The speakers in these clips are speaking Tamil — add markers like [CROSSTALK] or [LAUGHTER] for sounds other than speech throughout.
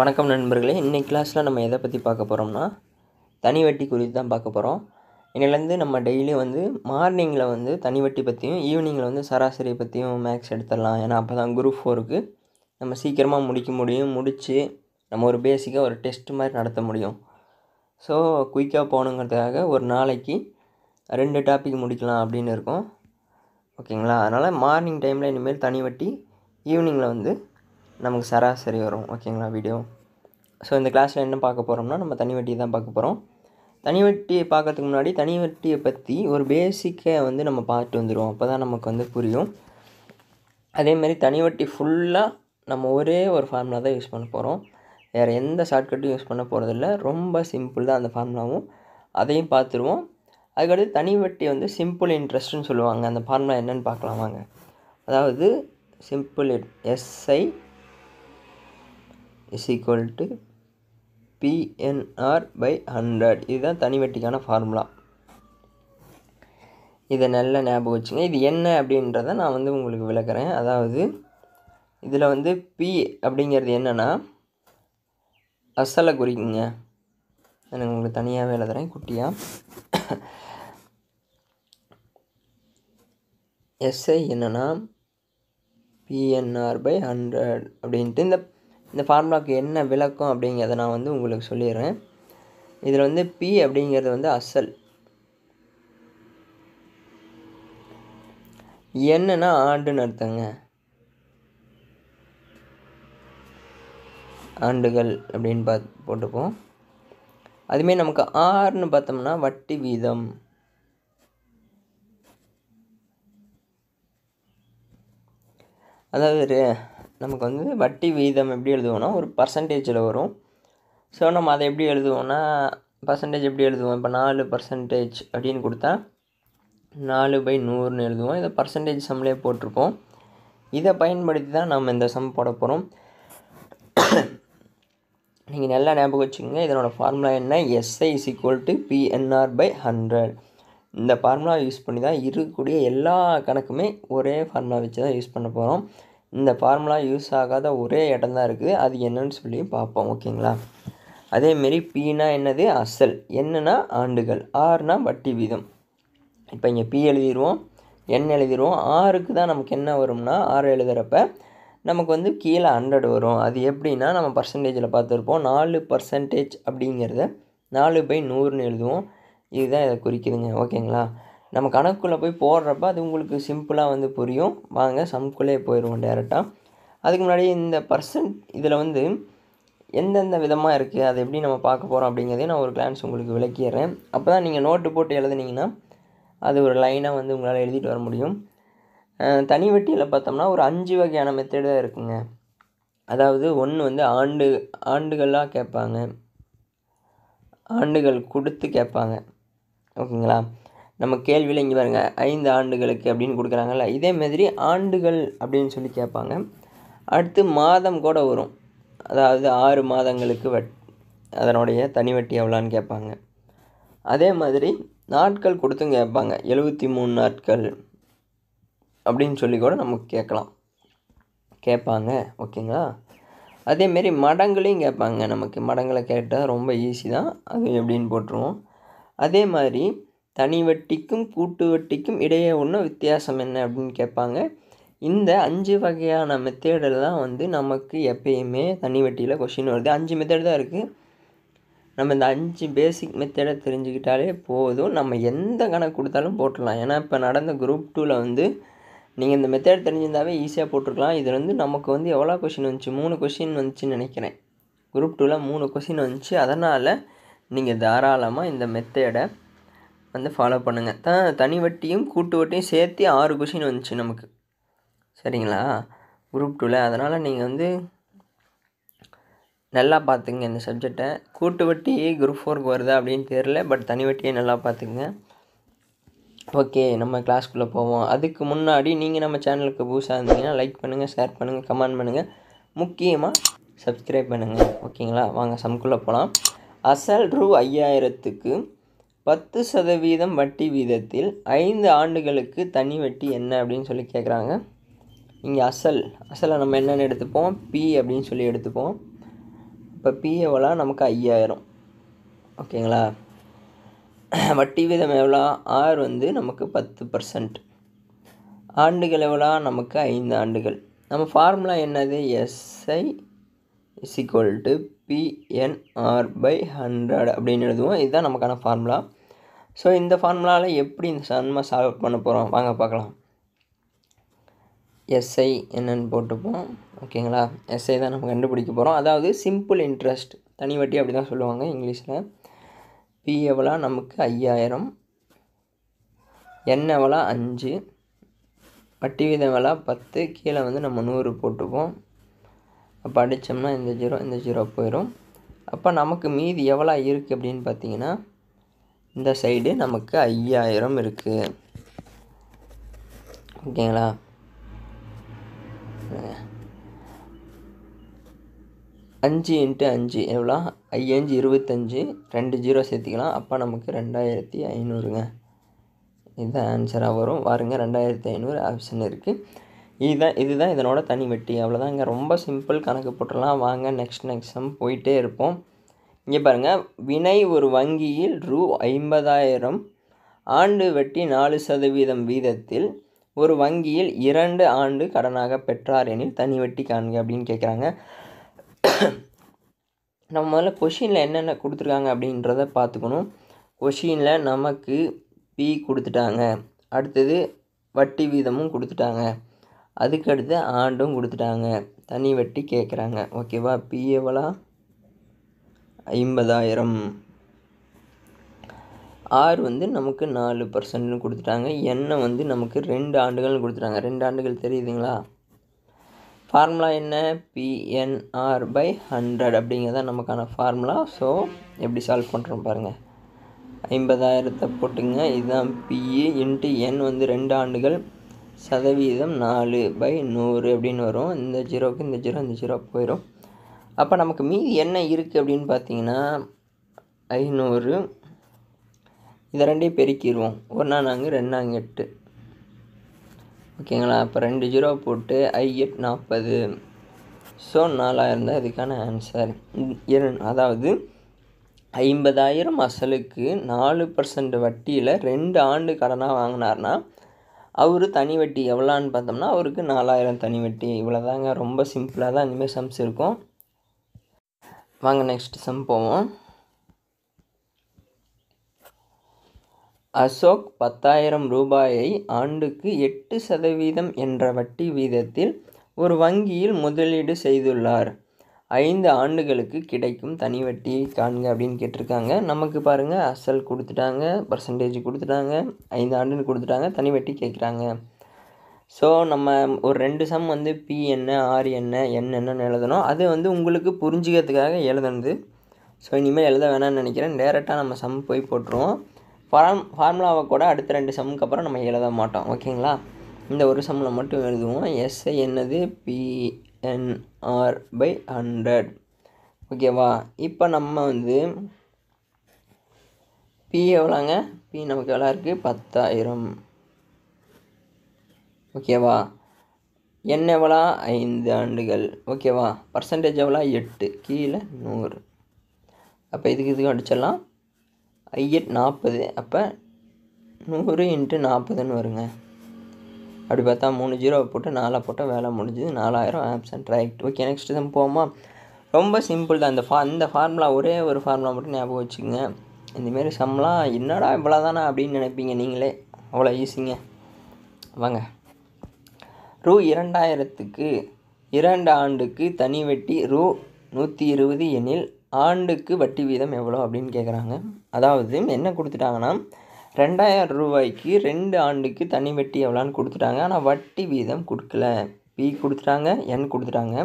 வணக்கம் நண்பர்களே இன்றைக்கி கிளாஸில் நம்ம எதை பற்றி பார்க்க போகிறோம்னா தனி வட்டி குறித்து தான் பார்க்க போகிறோம் இன்னிலேருந்து நம்ம டெய்லியும் வந்து மார்னிங்கில் வந்து தனி வட்டி பற்றியும் ஈவினிங்கில் வந்து சராசரி பற்றியும் மேக்ஸ் எடுத்துடலாம் ஏன்னா அப்போ தான் குரூப் ஃபோருக்கு நம்ம சீக்கிரமாக முடிக்க முடியும் முடித்து நம்ம ஒரு பேசிக்காக ஒரு டெஸ்ட் மாதிரி நடத்த முடியும் ஸோ குயிக்காக போகணுங்கிறதுக்காக ஒரு நாளைக்கு ரெண்டு டாபிக் முடிக்கலாம் அப்படின்னு இருக்கும் ஓகேங்களா அதனால் மார்னிங் டைமில் இனிமேல் தனி வட்டி ஈவினிங்கில் வந்து நமக்கு சராசரி வரும் ஓகேங்களா வீடியோ ஸோ இந்த கிளாஸில் என்ன பார்க்க போகிறோம்னா நம்ம தனி வட்டியை தான் பார்க்க போகிறோம் தனி வட்டியை பார்க்கறதுக்கு முன்னாடி தனி வட்டியை பற்றி ஒரு பேசிக்கை வந்து நம்ம பார்த்துட்டு வந்துடுவோம் அப்போ தான் நமக்கு வந்து புரியும் அதேமாரி தனி வட்டி ஃபுல்லாக நம்ம ஒரே ஒரு ஃபார்முலா தான் யூஸ் பண்ண போகிறோம் வேறு எந்த ஷார்ட்கட்டும் யூஸ் பண்ண போகிறதில்ல ரொம்ப சிம்பிள் தான் அந்த ஃபார்முலாவும் அதையும் பார்த்துருவோம் அதுக்கடுத்து தனி வட்டி வந்து சிம்பிள் இன்ட்ரெஸ்ட்டுன்னு சொல்லுவாங்க அந்த ஃபார்முலா என்னென்னு பார்க்கலாம் வாங்க அதாவது simple SI is equal to PNR by hundred இதுதான் தனிவட்டிக்கான ஃபார்முலா இதை நல்ல ஞாபகம் வச்சுங்க இது என்ன அப்படின்றத நான் வந்து உங்களுக்கு விளக்குறேன் அதாவது இதில் வந்து பி அப்படிங்கிறது என்னென்னா அசலை குறிக்குங்க நான் உங்களுக்கு தனியாகவே எழுதுறேன் குட்டியாக எஸ்ஐ என்னென்னா பிஎன்ஆர் பை ஹண்ட்ரட் அப்படின்ட்டு இந்த இந்த ஃபார்முலாவுக்கு என்ன விளக்கம் அப்படிங்கிறத நான் வந்து உங்களுக்கு சொல்லிடுறேன் இதில் வந்து பி அப்படிங்கிறது வந்து அசல் என்னன்னா ஆண்டுன்னு அர்த்தங்க ஆண்டுகள் அப்படின்னு பார்த்து போட்டுப்போம் அதுமாரி நமக்கு ஆறுன்னு பார்த்தோம்னா வட்டி வீதம் அதாவது நமக்கு வந்து வட்டி விகிதம் எப்படி எழுதுவோன்னா ஒரு பர்சன்டேஜில் வரும் ஸோ நம்ம அதை எப்படி எழுதுவோன்னா பர்சன்டேஜ் எப்படி எழுதுவோம் இப்போ நாலு பர்சன்டேஜ் அப்படின்னு கொடுத்தா நாலு பை நூறுன்னு எழுதுவோம் இதை பர்சன்டேஜ் சம்லேயே போட்டிருப்போம் இதை பயன்படுத்தி தான் நம்ம இந்த சம் போட போகிறோம் நீங்கள் நல்லா ஞாபகம் வச்சுக்கோங்க இதனோட ஃபார்முலா என்ன SI is equal to PNR by hundred இந்த ஃபார்முலா யூஸ் பண்ணி தான் இருக்கக்கூடிய எல்லா கணக்குமே ஒரே ஃபார்முலா வச்சு தான் யூஸ் பண்ண போகிறோம் இந்த ஃபார்முலா யூஸ் ஆகாத ஒரே இடம் தான் இருக்குது அது என்னன்னு சொல்லி பார்ப்போம் ஓகேங்களா அதேமாரி பீனா என்னது அசல் என்னென்னா ஆண்டுகள் ஆறுனா வட்டி வீதம் இப்போ இங்கே பி எழுதிடுவோம் என் எழுதிடுவோம் ஆறுக்கு தான் நமக்கு என்ன வரும்னா ஆறு எழுதுகிறப்ப நமக்கு வந்து கீழே ஹண்ட்ரட் வரும் அது எப்படின்னா நம்ம பர்சன்டேஜில் பார்த்துருப்போம் நாலு பர்சன்டேஜ் அப்படிங்கிறத நாலு பை நூறுன்னு எழுதுவோம் இதுதான் இதை குறிக்குதுங்க ஓகேங்களா நம்ம கணக்குள்ளே போய் போடுறப்ப அது உங்களுக்கு சிம்பிளாக வந்து புரியும் வாங்க சம்குள்ளே போயிடுவோம் டேரெக்டாக அதுக்கு முன்னாடி இந்த பர்சன்ட் இதில் வந்து எந்தெந்த விதமாக இருக்குது அதை எப்படி நம்ம பார்க்க போகிறோம் அப்படிங்கிறதே நான் ஒரு கிளான்ஸ் உங்களுக்கு விளக்கிடுறேன் அப்போ தான் நீங்கள் நோட்டு போட்டு எழுதுனீங்கன்னா அது ஒரு லைனாக வந்து உங்களால் எழுதிட்டு வர முடியும் தனி வெட்டியில் பார்த்தோம்னா ஒரு அஞ்சு வகையான மெத்தடு தான் இருக்குங்க அதாவது ஒன்று வந்து ஆண்டு ஆண்டுகளாக கேட்பாங்க ஆண்டுகள் கொடுத்து கேட்பாங்க ஓகேங்களா நம்ம கேள்வியில் இங்கே பாருங்கள் ஐந்து ஆண்டுகளுக்கு அப்படின்னு கொடுக்குறாங்கல்ல இதே மாதிரி ஆண்டுகள் அப்படின்னு சொல்லி கேட்பாங்க அடுத்து மாதம் கூட வரும் அதாவது ஆறு மாதங்களுக்கு வட் அதனுடைய தனி வட்டி எவ்வளோன்னு கேட்பாங்க அதே மாதிரி நாட்கள் கொடுத்தும் கேட்பாங்க எழுபத்தி மூணு நாட்கள் அப்படின்னு சொல்லி கூட நமக்கு கேட்கலாம் கேட்பாங்க ஓகேங்களா அதேமாரி மடங்களையும் கேட்பாங்க நமக்கு மடங்களை கேட்டால் ரொம்ப ஈஸி தான் அது எப்படின்னு போட்டுருவோம் அதே மாதிரி தனி வட்டிக்கும் கூட்டு வட்டிக்கும் இடையே ஒன்று வித்தியாசம் என்ன அப்படின்னு கேட்பாங்க இந்த அஞ்சு வகையான மெத்தேடில் தான் வந்து நமக்கு எப்பயுமே தனி வட்டியில் கொஷின் வருது அஞ்சு மெத்தேட் தான் இருக்குது நம்ம இந்த அஞ்சு பேசிக் மெத்தேடை தெரிஞ்சுக்கிட்டாலே போதும் நம்ம எந்த கணக்கு கொடுத்தாலும் போட்டுடலாம் ஏன்னா இப்போ நடந்த குரூப் டூவில் வந்து நீங்கள் இந்த மெத்தேட் தெரிஞ்சிருந்தாவே ஈஸியாக போட்டிருக்கலாம் இது வந்து நமக்கு வந்து எவ்வளோ கொஷின் வந்துச்சு மூணு கொஷின் வந்துச்சுன்னு நினைக்கிறேன் குரூப் டூவில் மூணு கொஷின் வந்துச்சு அதனால் நீங்கள் தாராளமாக இந்த மெத்தேடை வந்து ஃபாலோ பண்ணுங்கள் தான் தனி வட்டியும் கூட்டு வட்டியும் சேர்த்து ஆறு கொஷின் வந்துச்சு நமக்கு சரிங்களா குரூப் டூவில் அதனால் நீங்கள் வந்து நல்லா பார்த்துங்க இந்த சப்ஜெக்டை கூட்டு வட்டி குரூப் ஃபோருக்கு வருதா அப்படின்னு தெரில பட் தனி வட்டியை நல்லா பார்த்துங்க ஓகே நம்ம கிளாஸ்க்குள்ளே போவோம் அதுக்கு முன்னாடி நீங்கள் நம்ம சேனலுக்கு புதுசாக இருந்தீங்கன்னா லைக் பண்ணுங்கள் ஷேர் பண்ணுங்கள் கமெண்ட் பண்ணுங்கள் முக்கியமாக சப்ஸ்கிரைப் பண்ணுங்கள் ஓகேங்களா வாங்க சம்குள்ளே போகலாம் அசல் ரூ ஐயாயிரத்துக்கு பத்து சதவீதம் வட்டி வீதத்தில் ஐந்து ஆண்டுகளுக்கு தனி வட்டி என்ன அப்படின்னு சொல்லி கேட்குறாங்க இங்கே அசல் அசலை நம்ம என்னென்னு எடுத்துப்போம் பி அப்படின்னு சொல்லி எடுத்துப்போம் இப்போ பி எவ்வளோ நமக்கு ஐயாயிரம் ஓகேங்களா [CLEARS THROAT] வட்டி வீதம் எவ்வளோ ஆர் வந்து நமக்கு பத்து பர்சன்ட் ஆண்டுகள் எவ்வளோ நமக்கு ஐந்து ஆண்டுகள் நம்ம ஃபார்முலா என்னது SI is equal to PNR by hundred அப்படின்னு எழுதுவோம் இதுதான் நமக்கான ஃபார்முலா ஸோ இந்த ஃபார்முலாவில் எப்படி இந்த சன்மை சால்வ் பண்ண போகிறோம் வாங்க பார்க்கலாம் எஸ்ஐ என்னன்னு போட்டுப்போம் ஓகேங்களா எஸ்ஐ தான் நம்ம கண்டுபிடிக்க போகிறோம் அதாவது சிம்பிள் இன்ட்ரெஸ்ட் தனி வட்டி அப்படி தான் சொல்லுவாங்க இங்கிலீஷில் பி எவ்வளோ நமக்கு ஐயாயிரம் என் எவ்வளோ அஞ்சு வட்டி வீதம் எவ்வளோ பத்து கீழே வந்து நம்ம நூறு போட்டுப்போம் அப்போ அடித்தோம்னா இந்த ஜீரோ இந்த ஜீரோ போயிடும் அப்போ நமக்கு மீதி எவ்வளோ இருக்குது அப்படின்னு பார்த்தீங்கன்னா இந்த சைடு நமக்கு ஐயாயிரம் இருக்குது ஓகேங்களா அஞ்சு இன்ட்டு அஞ்சு எவ்வளோ ஐயஞ்சு இருபத்தஞ்சு ரெண்டு ஜீரோ சேர்த்திக்கலாம் அப்போ நமக்கு ரெண்டாயிரத்தி ஐநூறுங்க இதுதான் ஆன்சராக வரும் பாருங்கள் ரெண்டாயிரத்தி ஐநூறு ஆப்ஷன் இருக்குது இதுதான் இதுதான் இதனோட தனி வெட்டி அவ்வளோதாங்க ரொம்ப சிம்பிள் கணக்கு போட்டுடலாம் வாங்க நெக்ஸ்ட் நெக்ஸ்ட் சம் போயிட்டே இருப்போம் இங்கே பாருங்கள் வினை ஒரு வங்கியில் ரூ ஐம்பதாயிரம் ஆண்டு வெட்டி நாலு சதவீதம் வீதத்தில் ஒரு வங்கியில் இரண்டு ஆண்டு கடனாக பெற்றார் எனில் தனி வெட்டி காண்க அப்படின்னு கேட்குறாங்க நம்ம முதல்ல கொஷினில் என்னென்ன கொடுத்துருக்காங்க அப்படின்றத பார்த்துக்கணும் கொஷினில் நமக்கு பி கொடுத்துட்டாங்க அடுத்தது வட்டி வீதமும் கொடுத்துட்டாங்க அதுக்கடுத்து ஆண்டும் கொடுத்துட்டாங்க தனி வெட்டி கேட்குறாங்க ஓகேவா பிஏவலா ஐம்பதாயிரம் ஆர் வந்து நமக்கு நாலு பர்சன்ட்னு கொடுத்துட்டாங்க எண்ணெய் வந்து நமக்கு ரெண்டு ஆண்டுகள்னு கொடுத்துட்டாங்க ரெண்டு ஆண்டுகள் தெரியுதுங்களா ஃபார்முலா என்ன பிஎன்ஆர் பை ஹண்ட்ரட் அப்படிங்கிறத நமக்கான ஃபார்முலா ஸோ எப்படி சால்வ் பண்ணுறோம் பாருங்கள் ஐம்பதாயிரத்தை போட்டுங்க இதுதான் பிஇ இன்ட்டு என் வந்து ரெண்டு ஆண்டுகள் சதவீதம் நாலு பை நூறு அப்படின்னு வரும் இந்த ஜீரோவுக்கு இந்த ஜீரோ இந்த ஜீரோ போயிடும் அப்போ நமக்கு மீதி என்ன இருக்குது அப்படின்னு பார்த்தீங்கன்னா ஐநூறு இதை ரெண்டையும் பெருக்கிடுவோம் ஒன்றா நாங்கள் ரெண்டாங்க எட்டு ஓகேங்களா அப்போ ரெண்டு ஜீரோ போட்டு ஐ எட் நாற்பது ஸோ நாலாயிரம் தான் இதுக்கான ஆன்சர் அதாவது ஐம்பதாயிரம் அசலுக்கு நாலு பர்சன்ட் வட்டியில் ரெண்டு ஆண்டு கடனாக வாங்கினார்னா அவர் தனி வட்டி எவ்வளோன்னு பார்த்தோம்னா அவருக்கு நாலாயிரம் தனி வட்டி இவ்வளோதாங்க ரொம்ப சிம்பிளாக தான் இனிமேல் சம்ஸ் இருக்கும் வாங்க நெக்ஸ்ட் சம் போவோம் அசோக் பத்தாயிரம் ரூபாயை ஆண்டுக்கு எட்டு சதவீதம் என்ற வட்டி வீதத்தில் ஒரு வங்கியில் முதலீடு செய்துள்ளார் ஐந்து ஆண்டுகளுக்கு கிடைக்கும் தனி வட்டியை காண்க அப்படின்னு கேட்டிருக்காங்க நமக்கு பாருங்கள் அசல் கொடுத்துட்டாங்க பர்சன்டேஜ் கொடுத்துட்டாங்க ஐந்து ஆண்டுன்னு கொடுத்துட்டாங்க தனி வட்டி கேட்குறாங்க ஸோ நம்ம ஒரு ரெண்டு சம் வந்து பி என்ன ஆர் என்ன என் என்னன்னு எழுதணும் அது வந்து உங்களுக்கு புரிஞ்சுக்கிறதுக்காக எழுதணுது ஸோ இனிமேல் எழுத வேணாம்னு நினைக்கிறேன் டேரெக்டாக நம்ம சம் போய் போட்டுருவோம் ஃபார்ம் ஃபார்முலாவை கூட அடுத்த ரெண்டு சம்முக்கு அப்புறம் நம்ம எழுத மாட்டோம் ஓகேங்களா இந்த ஒரு சம்மில் மட்டும் எழுதுவோம் எஸ்ஐ என்னது பி என்ஆர் பை ஹண்ட்ரட் ஓகேவா இப்போ நம்ம வந்து பி எவ்வளோங்க பி நமக்கு எவ்வளோ இருக்குது பத்தாயிரம் ஓகேவா என் எவ்வளோ ஐந்து ஆண்டுகள் ஓகேவா பர்சன்டேஜ் எவ்வளோ எட்டு கீழே நூறு அப்போ இதுக்கு இதுக்கு அடிச்சிடலாம் ஐயட் நாற்பது அப்போ நூறு இன்ட்டு நாற்பதுன்னு வருங்க அப்படி பார்த்தா மூணு ஜீரோவை போட்டு நாலாக போட்டால் வேலை முடிஞ்சுது நாலாயிரம் ஆப்ஸ் அண்ட் ரைட் ஓகே நெக்ஸ்ட் தான் போமா ரொம்ப சிம்பிள் தான் இந்த ஃபார் இந்த ஃபார்முலா ஒரே ஒரு ஃபார்முலா மட்டும் ஞாபகம் வச்சுக்கோங்க இந்தமாரி சம்லாம் என்னடா இவ்வளோ தானே அப்படின்னு நினைப்பீங்க நீங்களே அவ்வளோ ஈஸிங்க வாங்க ரூ இரண்டாயிரத்துக்கு இரண்டு ஆண்டுக்கு தனி வட்டி ரூ நூற்றி இருபது எனில் ஆண்டுக்கு வட்டி வீதம் எவ்வளோ அப்படின்னு கேட்குறாங்க அதாவது என்ன கொடுத்துட்டாங்கன்னா ரெண்டாயிரம் ரூபாய்க்கு ரெண்டு ஆண்டுக்கு தனி வட்டி எவ்வளோன்னு கொடுத்துட்டாங்க ஆனால் வட்டி வீதம் கொடுக்கல பி கொடுத்துட்டாங்க என் கொடுத்துட்டாங்க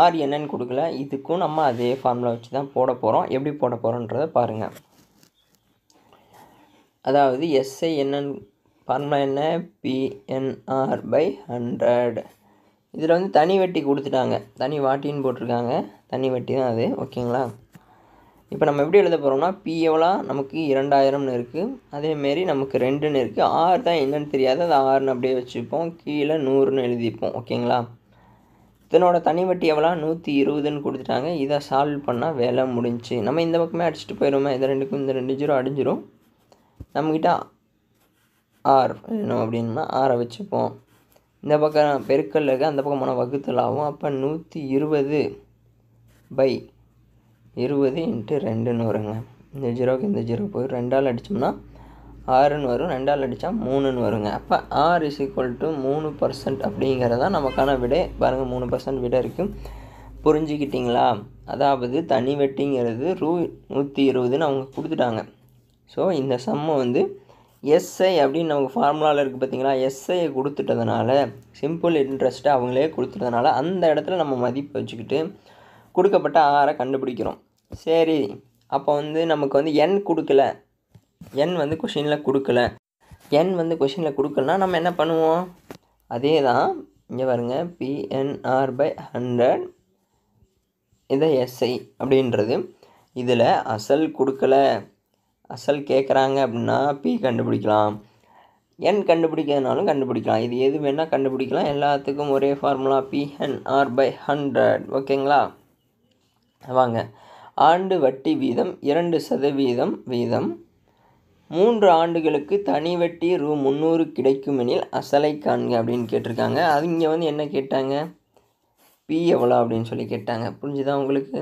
ஆர் என்னன்னு கொடுக்கல இதுக்கும் நம்ம அதே ஃபார்முலா வச்சு தான் போட போகிறோம் எப்படி போட போகிறோன்றத பாருங்கள் அதாவது எஸ்ஐ என்னன்னு ஃபார்முலா என்ன பிஎன்ஆர் பை ஹண்ட்ரட் இதில் வந்து தனி வட்டி கொடுத்துட்டாங்க தனி வாட்டின்னு போட்டிருக்காங்க தனி வட்டி தான் அது ஓகேங்களா இப்போ நம்ம எப்படி எழுத போகிறோம்னா பி எவ்வளோ நமக்கு இரண்டாயிரம்னு இருக்குது அதேமாரி நமக்கு ரெண்டுன்னு இருக்குது ஆறு தான் என்னென்னு தெரியாது அது ஆறுன்னு அப்படியே வச்சுப்போம் கீழே நூறுன்னு எழுதிப்போம் ஓகேங்களா இதனோட தனிவட்டி எவ்வளோ நூற்றி இருபதுன்னு கொடுத்துட்டாங்க இதை சால்வ் பண்ணால் வேலை முடிஞ்சு நம்ம இந்த பக்கமே அடிச்சுட்டு போயிடுவோமே இந்த ரெண்டுக்கும் இந்த ரெண்டு ஜீரோ அடிஞ்சிரும் நம்மக்கிட்ட ஆர் வேணும் அப்படின்னா ஆரை வச்சுப்போம் இந்த பக்கம் பெருக்கல் இருக்குது அந்த பக்கம் போனால் வகுத்தல் ஆகும் அப்போ நூற்றி இருபது பை இருபது இன்ட்டு ரெண்டுன்னு வருங்க இந்த ஜீரோக்கு இந்த ஜீரோ போய் ரெண்டால் அடித்தோம்னா ஆறுன்னு வரும் ரெண்டால் அடித்தா மூணுன்னு வருங்க அப்போ ஆர் இஸ் ஈக்குவல் டு மூணு பர்சன்ட் அப்படிங்கிறதான் நமக்கான விடை பாருங்கள் மூணு பர்சன்ட் விடை இருக்கும் புரிஞ்சுக்கிட்டிங்களா அதாவது தனி வெட்டிங்கிறது ரூ நூற்றி இருபதுன்னு அவங்க கொடுத்துட்டாங்க ஸோ இந்த சம்மை வந்து எஸ்ஐ அப்படின்னு நமக்கு ஃபார்முலாவில் இருக்குது பார்த்திங்களா எஸ்ஐயை கொடுத்துட்டதுனால சிம்பிள் இன்ட்ரெஸ்ட்டை அவங்களே கொடுத்துட்டதுனால அந்த இடத்துல நம்ம மதிப்பு வச்சுக்கிட்டு கொடுக்கப்பட்ட ஆரை கண்டுபிடிக்கிறோம் சரி அப்போ வந்து நமக்கு வந்து எண் கொடுக்கல எண் வந்து கொஷினில் கொடுக்கல எண் வந்து கொஷினில் கொடுக்கலனா நம்ம என்ன பண்ணுவோம் அதே தான் இங்கே பாருங்க பிஎன்ஆர் பை ஹண்ட்ரட் இதை எஸ்ஐ அப்படின்றது இதில் அசல் கொடுக்கல அசல் கேட்குறாங்க அப்படின்னா பி கண்டுபிடிக்கலாம் என் கண்டுபிடிக்கிறதுனாலும் கண்டுபிடிக்கலாம் இது எது வேணால் கண்டுபிடிக்கலாம் எல்லாத்துக்கும் ஒரே ஃபார்முலா பிஎன்ஆர் பை ஹண்ட்ரட் ஓகேங்களா வாங்க ஆண்டு வட்டி வீதம் இரண்டு சதவீதம் வீதம் மூன்று ஆண்டுகளுக்கு தனி வட்டி ரூ முந்நூறு கிடைக்குமெனில் அசலை காண்க அப்படின்னு கேட்டிருக்காங்க அது இங்கே வந்து என்ன கேட்டாங்க பி எவ்வளோ அப்படின்னு சொல்லி கேட்டாங்க புரிஞ்சுதா உங்களுக்கு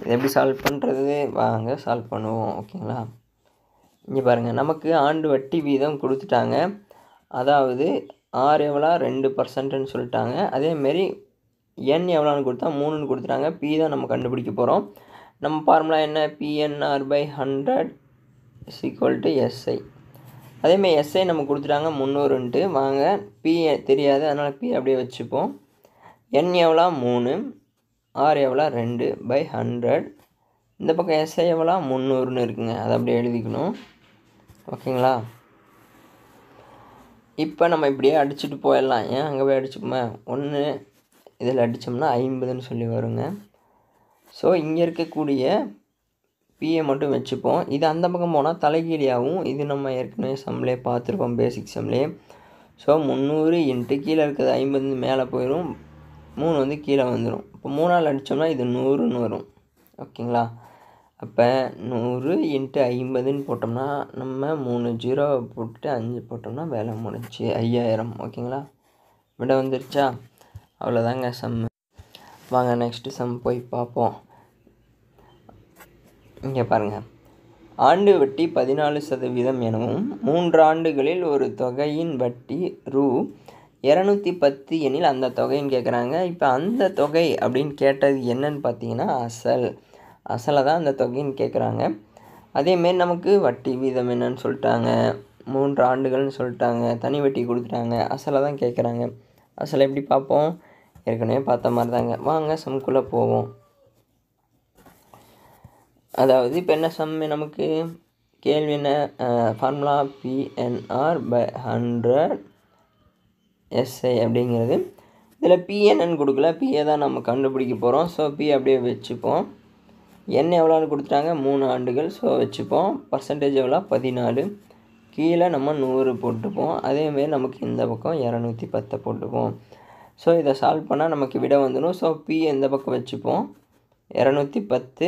இது எப்படி சால்வ் பண்ணுறது வாங்க சால்வ் பண்ணுவோம் ஓகேங்களா இங்கே பாருங்கள் நமக்கு ஆண்டு வட்டி வீதம் கொடுத்துட்டாங்க அதாவது ஆறு எவ்வளோ ரெண்டு பர்சன்ட்டுன்னு சொல்லிட்டாங்க அதேமாரி என் எவ்வளோன்னு கொடுத்தா மூணுன்னு கொடுத்துட்டாங்க பி தான் நம்ம கண்டுபிடிக்க போகிறோம் நம்ம ஃபார்முலா என்ன PNR by hundred is equal to SI அதேமாதிரி எஸ்ஐ நம்ம கொடுத்துட்டாங்க முந்நூறுன்ட்டு வாங்க பி தெரியாது அதனால் பி அப்படியே வச்சுப்போம் என் எவ்வளோ மூணு ஆர் எவ்வளோ ரெண்டு பை ஹண்ட்ரட் இந்த பக்கம் எஸ்ஐ எவ்வளோ முந்நூறுன்னு இருக்குங்க அதை அப்படியே எழுதிக்கணும் ஓகேங்களா இப்போ நம்ம இப்படியே அடிச்சுட்டு போயிடலாம் ஏன் அங்கே போய் அடிச்சுக்குமே ஒன்று இதில் அடித்தோம்னா ஐம்பதுன்னு சொல்லி வருங்க ஸோ இங்கே இருக்கக்கூடிய பிஏ மட்டும் வச்சுப்போம் இது அந்த பக்கம் போனால் தலைகீழியாகவும் இது நம்ம ஏற்கனவே சம்லே பார்த்துருக்கோம் பேசிக் சம்லே ஸோ முந்நூறு இன்ட்டு கீழே இருக்கிறது ஐம்பது மேலே போயிடும் மூணு வந்து கீழே வந்துடும் இப்போ மூணால் அடித்தோம்னா இது நூறுன்னு வரும் ஓகேங்களா அப்போ நூறு இன்ட்டு ஐம்பதுன்னு போட்டோம்னா நம்ம மூணு ஜீரோவை போட்டுட்டு அஞ்சு போட்டோம்னா வேலை முடிஞ்சு ஐயாயிரம் ஓகேங்களா விட வந்துருச்சா அவ்வளோதாங்க சம் வாங்க நெக்ஸ்ட்டு சம் போய் பார்ப்போம் இங்கே பாருங்கள் ஆண்டு வட்டி பதினாலு சதவீதம் எனவும் மூன்று ஆண்டுகளில் ஒரு தொகையின் வட்டி ரூ இரநூத்தி பத்து எனில் அந்த தொகைன்னு கேட்குறாங்க இப்போ அந்த தொகை அப்படின்னு கேட்டது என்னன்னு பார்த்தீங்கன்னா அசல் அசலை தான் அந்த தொகைன்னு கேட்குறாங்க அதேமாரி நமக்கு வட்டி வீதம் என்னன்னு சொல்லிட்டாங்க மூன்று ஆண்டுகள்னு சொல்லிட்டாங்க தனி வட்டி கொடுத்துட்டாங்க அசலை தான் கேட்குறாங்க அசலை எப்படி பார்ப்போம் ஏற்கனவே பார்த்த மாதிரி தாங்க வாங்க சம்குள்ளே போவோம் அதாவது இப்போ என்ன சம் நமக்கு கேள்வி என்ன formula PNR by hundred SI அப்படிங்கிறது இதில் பிஎன்என் கொடுக்கல பிஏ தான் நம்ம கண்டுபிடிக்க போகிறோம் ஸோ பி அப்படியே வச்சுப்போம் என் எவ்வளோன்னு கொடுத்துட்டாங்க மூணு ஆண்டுகள் ஸோ வச்சுப்போம் பர்சன்டேஜ் எவ்வளோ பதினாலு கீழே நம்ம நூறு போட்டுப்போம் அதேமாரி நமக்கு இந்த பக்கம் இரநூத்தி பத்தை போட்டுப்போம் ஸோ இதை சால்வ் பண்ணால் நமக்கு விட வந்துடும் ஸோ பி எந்த பக்கம் வச்சுப்போம் இரநூத்தி பத்து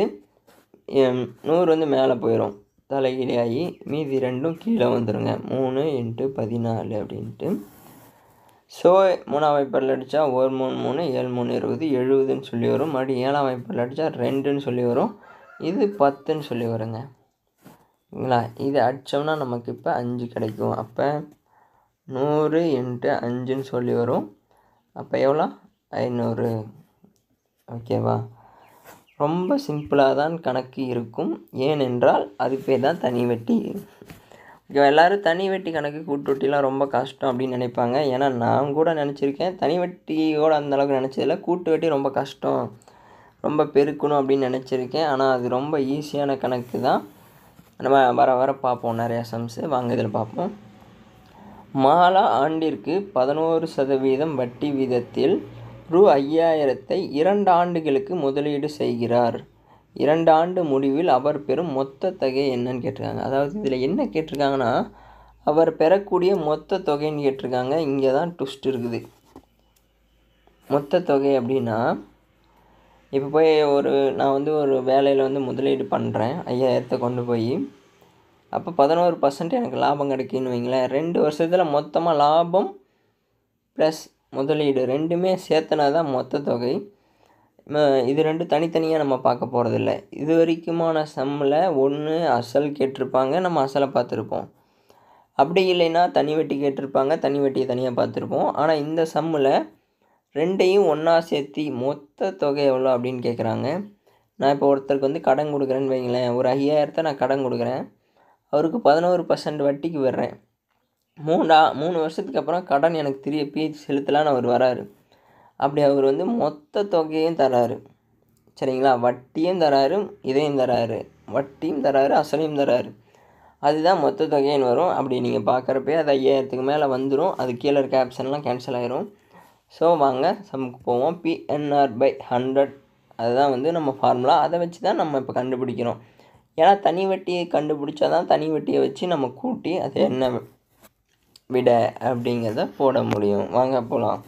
நூறு வந்து மேலே போயிடும் தலைகீழாகி மீதி ரெண்டும் கீழே வந்துடுங்க மூணு எட்டு பதினாலு அப்படின்ட்டு ஸோ மூணாம் வாய்ப்பில் அடித்தா ஒரு மூணு மூணு ஏழு மூணு இருபது எழுபதுன்னு சொல்லி வரும் மறுபடியும் ஏழாம் வாய்ப்பரில் அடித்தா ரெண்டுன்னு சொல்லி வரும் இது பத்துன்னு சொல்லி வருங்க ஓகேங்களா இது அடித்தோம்னா நமக்கு இப்போ அஞ்சு கிடைக்கும் அப்போ நூறு எட்டு அஞ்சுன்னு சொல்லி வரும் அப்போ எவ்வளோ ஐநூறு ஓகேவா ரொம்ப சிம்பிளாக தான் கணக்கு இருக்கும் ஏனென்றால் அது பேர் தான் தனி வெட்டி ஓகேவா எல்லோரும் தனி வெட்டி கணக்கு வெட்டிலாம் ரொம்ப கஷ்டம் அப்படின்னு நினைப்பாங்க ஏன்னா நான் கூட நினச்சிருக்கேன் தனி வட்டியோட அந்தளவுக்கு நினச்சதில்ல கூட்டு வெட்டி ரொம்ப கஷ்டம் ரொம்ப பெருக்கணும் அப்படின்னு நினச்சிருக்கேன் ஆனால் அது ரொம்ப ஈஸியான கணக்கு தான் நம்ம வர வர பார்ப்போம் நிறையா சம்ஸு வாங்க இதில் பார்ப்போம் மாலா ஆண்டிற்கு பதினோரு சதவீதம் வட்டி வீதத்தில் ரூ ஐயாயிரத்தை இரண்டு ஆண்டுகளுக்கு முதலீடு செய்கிறார் இரண்டு ஆண்டு முடிவில் அவர் பெறும் மொத்த தொகை என்னன்னு கேட்டிருக்காங்க அதாவது இதில் என்ன கேட்டிருக்காங்கன்னா அவர் பெறக்கூடிய மொத்த தொகைன்னு கேட்டிருக்காங்க இங்கே தான் ட்விஸ்ட் இருக்குது மொத்த தொகை அப்படின்னா இப்போ போய் ஒரு நான் வந்து ஒரு வேலையில் வந்து முதலீடு பண்ணுறேன் ஐயாயிரத்தை கொண்டு போய் அப்போ பதினோரு பர்சன்ட் எனக்கு லாபம் கிடைக்குன்னு வைங்களேன் ரெண்டு வருஷத்தில் மொத்தமாக லாபம் ப்ளஸ் முதலீடு ரெண்டுமே சேர்த்தனா தான் மொத்த தொகை இது ரெண்டு தனித்தனியாக நம்ம பார்க்க போகிறதில்ல இது வரைக்குமான சம்மில் ஒன்று அசல் கேட்டிருப்பாங்க நம்ம அசலை பார்த்துருப்போம் அப்படி இல்லைன்னா தனி வட்டி கேட்டிருப்பாங்க தனி வெட்டியை தனியாக பார்த்துருப்போம் ஆனால் இந்த சம்மில் ரெண்டையும் ஒன்றா சேர்த்தி மொத்த தொகை எவ்வளோ அப்படின்னு கேட்குறாங்க நான் இப்போ ஒருத்தருக்கு வந்து கடன் கொடுக்குறேன்னு வைங்களேன் ஒரு ஐயாயிரத்தை நான் கடன் கொடுக்குறேன் அவருக்கு பதினோரு பர்சன்ட் வட்டிக்கு விடுறேன் மூணா மூணு வருஷத்துக்கு அப்புறம் கடன் எனக்கு திருப்பி செலுத்தலான்னு அவர் வராரு அப்படி அவர் வந்து மொத்த தொகையும் தராரு சரிங்களா வட்டியும் தராரு இதையும் தராரு வட்டியும் தராரு அசலையும் தராரு அதுதான் மொத்த தொகைன்னு வரும் அப்படி நீங்கள் பார்க்குறப்பே அது ஐயாயிரத்துக்கு மேலே வந்துடும் அது கீழே இருக்க ஆப்ஷன்லாம் கேன்சல் ஆகிரும் ஸோ வாங்க சமுக்கு போவோம் பிஎன்ஆர் பை ஹண்ட்ரட் அதுதான் வந்து நம்ம ஃபார்முலா அதை வச்சு தான் நம்ம இப்போ கண்டுபிடிக்கிறோம் ஏன்னா தனி வட்டியை கண்டுபிடிச்சா தான் தனி வட்டியை வச்சு நம்ம கூட்டி அது என்ன விட அப்படிங்கிறத போட முடியும் வாங்க போகலாம்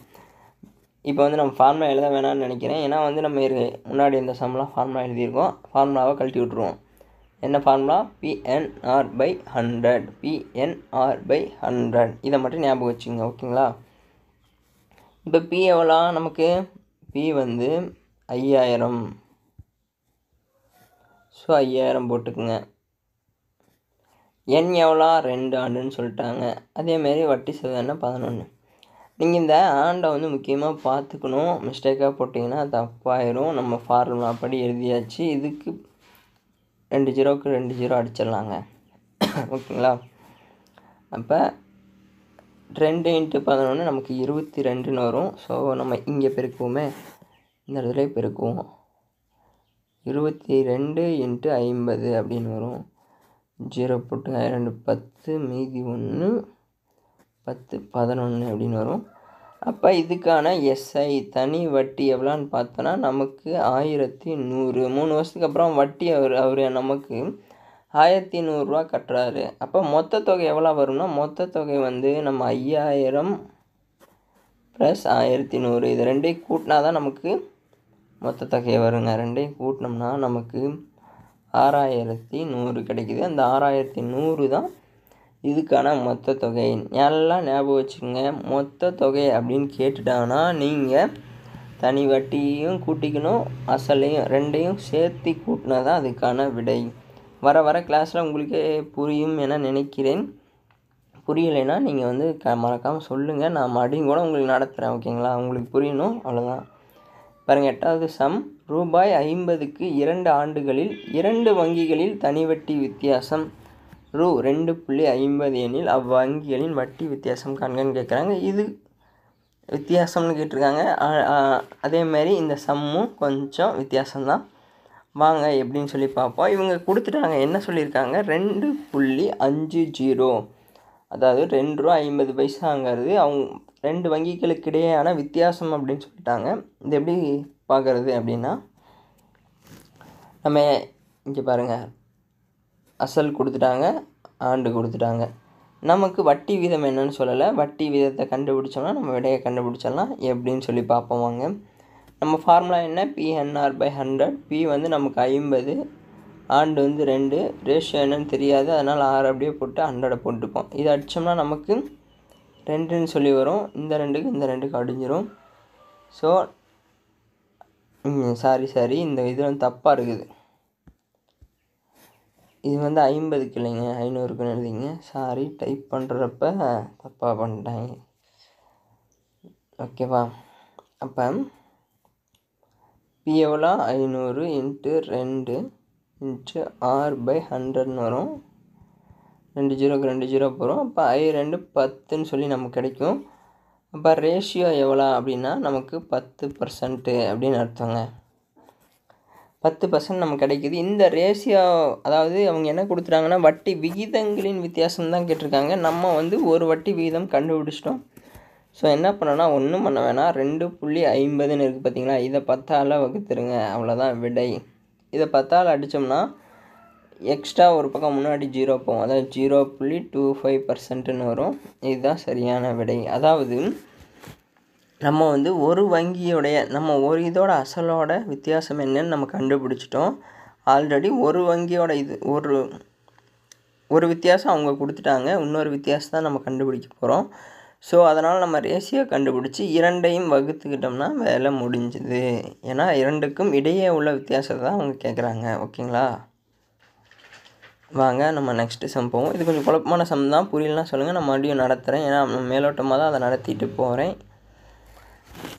இப்போ வந்து நம்ம ஃபார்முலா எழுத வேணாம்னு நினைக்கிறேன் ஏன்னா வந்து நம்ம முன்னாடி இந்த சம்லாம் ஃபார்முலா எழுதியிருக்கோம் ஃபார்முலாவை கழட்டி விட்ருவோம் என்ன formula PNR by hundred PNR by hundred இதை மட்டும் ஞாபகம் வச்சுங்க ஓகேங்களா இப்போ பி எவ்வளோ நமக்கு பி வந்து ஐயாயிரம் ஸோ ஐயாயிரம் போட்டுக்குங்க என் எவ்வளோ ரெண்டு ஆண்டுன்னு சொல்லிட்டாங்க அதேமாரி வட்டி செலவுனா பதினொன்று நீங்கள் இந்த ஆண்டை வந்து முக்கியமாக பார்த்துக்கணும் மிஸ்டேக்காக போட்டிங்கன்னா தப்பாயிரும் நம்ம ஃபார்முலா படி எழுதியாச்சு இதுக்கு ரெண்டு ஜீரோவுக்கு ரெண்டு ஜீரோ அடிச்சிடலாங்க ஓகேங்களா அப்போ ரெண்டு இன்ட்டு பதினொன்று நமக்கு இருபத்தி ரெண்டுன்னு வரும் ஸோ நம்ம இங்கே பெருக்குவோமே இந்த இடத்துல பெருக்குவோம் இருபத்தி ரெண்டு இன்ட்டு ஐம்பது அப்படின்னு வரும் ஜீரோ போட்டு ரெண்டு பத்து மீதி ஒன்று பத்து பதினொன்று அப்படின்னு வரும் அப்போ இதுக்கான எஸ்ஐ தனி வட்டி எவ்வளோன்னு பார்த்தோன்னா நமக்கு ஆயிரத்தி நூறு மூணு வருஷத்துக்கு அப்புறம் வட்டி அவர் அவர் நமக்கு ஆயிரத்தி நூறுரூவா கட்டுறாரு அப்போ மொத்த தொகை எவ்வளோ வரும்னா மொத்த தொகை வந்து நம்ம ஐயாயிரம் ப்ளஸ் ஆயிரத்தி நூறு இது ரெண்டையும் கூட்டினா தான் நமக்கு மொத்த தொகையை வருங்க ரெண்டையும் கூட்டினோம்னா நமக்கு ஆறாயிரத்தி நூறு கிடைக்குது அந்த ஆறாயிரத்தி நூறு தான் இதுக்கான மொத்த தொகை எல்லாம் ஞாபகம் வச்சுக்கோங்க மொத்த தொகை அப்படின்னு கேட்டுட்டாங்கன்னா நீங்கள் தனி வட்டியையும் கூட்டிக்கணும் அசலையும் ரெண்டையும் சேர்த்து கூட்டினா தான் அதுக்கான விடை வர வர கிளாஸில் உங்களுக்கே புரியும் என நினைக்கிறேன் புரியலைன்னா நீங்கள் வந்து க மறக்காமல் சொல்லுங்கள் நான் மறுபடியும் கூட உங்களுக்கு நடத்துகிறேன் ஓகேங்களா உங்களுக்கு புரியணும் அவ்வளோதான் பாருங்கள் எட்டாவது சம் ரூபாய் ஐம்பதுக்கு இரண்டு ஆண்டுகளில் இரண்டு வங்கிகளில் தனிவட்டி வித்தியாசம் ரூ ரெண்டு புள்ளி ஐம்பது எனில் அவ்வங்கிகளின் வட்டி வித்தியாசம் காண்கன்னு கேட்குறாங்க இது வித்தியாசம்னு கேட்டிருக்காங்க அதேமாரி இந்த சம்மும் கொஞ்சம் வித்தியாசம்தான் வாங்க எப்படின்னு சொல்லி பார்ப்போம் இவங்க கொடுத்துட்டாங்க என்ன சொல்லியிருக்காங்க ரெண்டு புள்ளி அஞ்சு ஜீரோ அதாவது ரெண்டு ரூபா ஐம்பது பைசாங்கிறது அவங்க ரெண்டு வங்கிகளுக்கு இடையேயான வித்தியாசம் அப்படின்னு சொல்லிட்டாங்க இது எப்படி பார்க்குறது அப்படின்னா நம்ம இங்கே பாருங்கள் அசல் கொடுத்துட்டாங்க ஆண்டு கொடுத்துட்டாங்க நமக்கு வட்டி வீதம் என்னன்னு சொல்லலை வட்டி வீதத்தை கண்டுபிடிச்சோம்னா நம்ம விடையை கண்டுபிடிச்சிடலாம் எப்படின்னு சொல்லி பார்ப்போம் வாங்க நம்ம ஃபார்முலா என்ன பிஎன்ஆர் பை ஹண்ட்ரட் பி வந்து நமக்கு ஐம்பது ஆண்டு வந்து ரெண்டு ரேஷியோ என்னன்னு தெரியாது அதனால் ஆறு அப்படியே போட்டு ஹண்ட்ரடை போட்டுப்போம் இதை அடித்தோம்னா நமக்கு ரெண்டுன்னு சொல்லி வரும் இந்த ரெண்டுக்கு இந்த ரெண்டுக்கு அடிஞ்சிரும் ஸோ சாரி சாரி இந்த இதில் வந்து தப்பாக இருக்குது இது வந்து ஐம்பதுக்கு இல்லைங்க ஐநூறுக்குன்னு எழுதிங்க சாரி டைப் பண்ணுறப்ப தப்பாக பண்ணிட்டாங்க ஓகேவா அப்போ பி எவ்வளோ ஐநூறு இன்ட்டு ரெண்டு இன்ட்டு ஆறு பை ஹண்ட்ரட்னு வரும் ரெண்டு ஜீரோக்கு ரெண்டு ஜீரோ போகிறோம் அப்போ ஐ ரெண்டு பத்துன்னு சொல்லி நமக்கு கிடைக்கும் அப்போ ரேஷியோ எவ்வளோ அப்படின்னா நமக்கு பத்து பர்சன்ட்டு அப்படின்னு அர்த்தங்க பத்து பர்சன்ட் நமக்கு கிடைக்கிது இந்த ரேஷியோ அதாவது அவங்க என்ன கொடுத்துட்டாங்கன்னா வட்டி விகிதங்களின் வித்தியாசம் தான் கேட்டிருக்காங்க நம்ம வந்து ஒரு வட்டி விகிதம் கண்டுபிடிச்சிட்டோம் ஸோ என்ன பண்ணோம்னா ஒன்றும் பண்ண வேணாம் ரெண்டு புள்ளி ஐம்பதுன்னு இருக்குது பார்த்தீங்களா இதை பத்தால் வகுத்துருங்க அவ்வளோதான் விடை இதை பத்தால் அடித்தோம்னா எக்ஸ்ட்ரா ஒரு பக்கம் முன்னாடி ஜீரோ போகும் அதாவது ஜீரோ புள்ளி டூ ஃபைவ் பர்சன்ட்டுன்னு வரும் இதுதான் சரியான விடை அதாவது நம்ம வந்து ஒரு வங்கியோடைய நம்ம ஒரு இதோட அசலோட வித்தியாசம் என்னன்னு நம்ம கண்டுபிடிச்சிட்டோம் ஆல்ரெடி ஒரு வங்கியோட இது ஒரு ஒரு வித்தியாசம் அவங்க கொடுத்துட்டாங்க இன்னொரு வித்தியாசம் தான் நம்ம கண்டுபிடிக்க போகிறோம் ஸோ அதனால் நம்ம ரேசியோ கண்டுபிடிச்சி இரண்டையும் வகுத்துக்கிட்டோம்னா வேலை முடிஞ்சுது ஏன்னா இரண்டுக்கும் இடையே உள்ள வித்தியாசத்தை தான் அவங்க கேட்குறாங்க ஓகேங்களா வாங்க நம்ம நெக்ஸ்ட்டு சம் போவோம் இது கொஞ்சம் குழப்பமான சம் தான் புரியலன்னா சொல்லுங்கள் நான் மறுபடியும் நடத்துகிறேன் ஏன்னா மேலோட்டமாக தான் அதை நடத்திட்டு போகிறேன்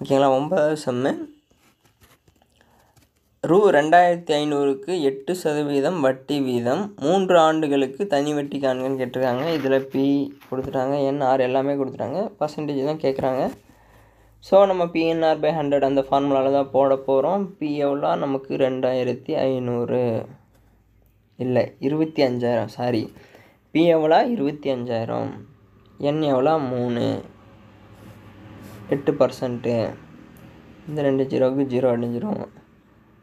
ஓகேங்களா ஒன்பதாவது செம்மு ரூ ரெண்டாயிரத்தி ஐநூறுக்கு எட்டு சதவீதம் வட்டி வீதம் மூன்று ஆண்டுகளுக்கு தனி வட்டி காண்கன்னு கேட்டிருக்காங்க இதில் பி கொடுத்துட்டாங்க என்ஆர் எல்லாமே கொடுத்துட்டாங்க பர்சன்டேஜ் தான் கேட்குறாங்க ஸோ நம்ம பிஎன்ஆர் பை ஹண்ட்ரட் அந்த ஃபார்முலாவில் தான் போட போகிறோம் பி எவ்வளோ நமக்கு ரெண்டாயிரத்தி ஐநூறு இல்லை இருபத்தி அஞ்சாயிரம் சாரி பி எவ்வளோ இருபத்தி அஞ்சாயிரம் என் எவ்வளோ மூணு எட்டு பர்சன்ட்டு இந்த ரெண்டு ஜீரோவுக்கு ஜீரோ அடைஞ்சிரும்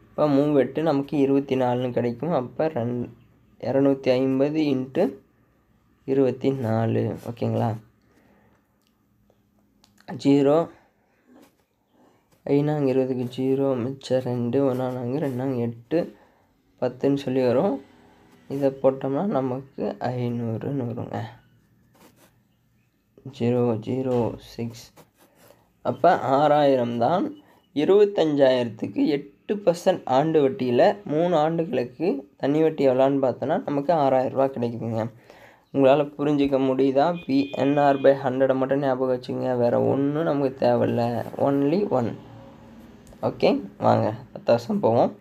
இப்போ மூணு எட்டு நமக்கு இருபத்தி நாலுன்னு கிடைக்கும் அப்போ ரெண் இரநூத்தி ஐம்பது இன்ட்டு இருபத்தி நாலு ஓகேங்களா ஜீரோ ஐநாங்க இருபதுக்கு ஜீரோ மிச்சம் ரெண்டு ஒன்றானாங்க ரெண்டாங்க எட்டு பத்துன்னு சொல்லி வரும் இதை போட்டோம்னா நமக்கு ஐநூறுன்னு வருங்க ஜீரோ ஜீரோ சிக்ஸ் அப்போ ஆறாயிரம் தான் இருபத்தஞ்சாயிரத்துக்கு எட்டு பர்சன்ட் ஆண்டு வட்டியில் மூணு ஆண்டுகளுக்கு தண்ணி வட்டி எவ்வளோன்னு பார்த்தோன்னா நமக்கு ஆறாயிரரூபா கிடைக்குதுங்க உங்களால் புரிஞ்சிக்க முடியுதா என்ஆர் பை ஹண்ட்ரடை மட்டும் ஞாபகம் வச்சுங்க வேறு ஒன்றும் நமக்கு தேவையில்லை ஒன்லி ஒன் ஓகே வாங்க பத்து வருஷம் போவோம்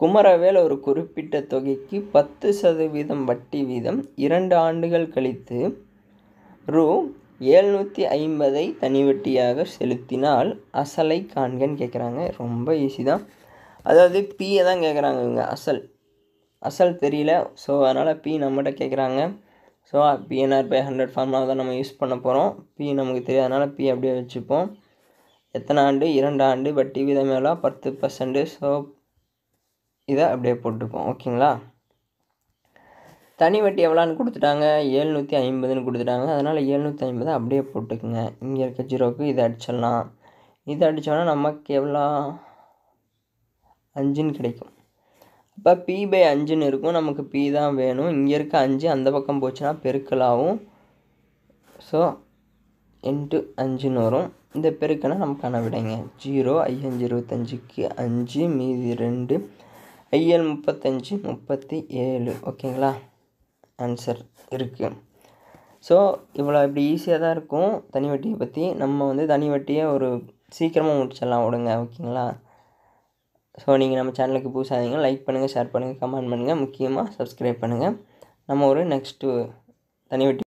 குமரவேல் ஒரு குறிப்பிட்ட தொகைக்கு பத்து சதவீதம் வட்டி வீதம் இரண்டு ஆண்டுகள் கழித்து ரூ ஏழ்நூற்றி ஐம்பதை தனிவட்டியாக செலுத்தினால் அசலை காண்கன்னு கேட்குறாங்க ரொம்ப ஈஸி தான் அதாவது பீயை தான் கேட்குறாங்க இவங்க அசல் அசல் தெரியல ஸோ அதனால் பி நம்மகிட்ட கேட்குறாங்க so PNR by hundred formula தான் நம்ம யூஸ் பண்ண போகிறோம் பி நமக்கு தெரியாதனால பி அப்படியே வச்சுப்போம் எத்தனை ஆண்டு இரண்டு ஆண்டு வட்டி வீதம் மேலே பத்து பர்சன்ட்டு ஸோ இதை அப்படியே போட்டுப்போம் ஓகேங்களா தனி வட்டி எவ்வளோன்னு கொடுத்துட்டாங்க ஏழ்நூற்றி ஐம்பதுன்னு கொடுத்துட்டாங்க அதனால் ஏழ்நூற்றி ஐம்பது அப்படியே போட்டுக்குங்க இங்கே இருக்க ஜீரோவுக்கு இதை அடிச்சிடலாம் இதை அடித்தோன்னா நமக்கு எவ்வளோ அஞ்சுன்னு கிடைக்கும் அப்போ பி பை அஞ்சுன்னு இருக்கும் நமக்கு பி தான் வேணும் இங்கே இருக்க அஞ்சு அந்த பக்கம் போச்சுன்னா பெருக்கலாகும் ஸோ இன்ட்டு அஞ்சுன்னு வரும் இந்த பெருக்கனை நமக்கான விடைங்க ஜீரோ ஐயஞ்சு இருபத்தஞ்சிக்கு அஞ்சு மீதி ரெண்டு ஐஎல் முப்பத்தஞ்சு முப்பத்தி ஏழு ஓகேங்களா ஆன்சர் இருக்குது ஸோ இவ்வளோ இப்படி ஈஸியாக தான் இருக்கும் தனி வட்டியை பற்றி நம்ம வந்து தனி வட்டியை ஒரு சீக்கிரமாக முடிச்சிடலாம் விடுங்க ஓகேங்களா ஸோ நீங்கள் நம்ம சேனலுக்கு புதுசாதீங்க லைக் பண்ணுங்கள் ஷேர் பண்ணுங்கள் கமெண்ட் பண்ணுங்கள் முக்கியமாக சப்ஸ்கிரைப் பண்ணுங்கள் நம்ம ஒரு நெக்ஸ்ட்டு தனி வட்டி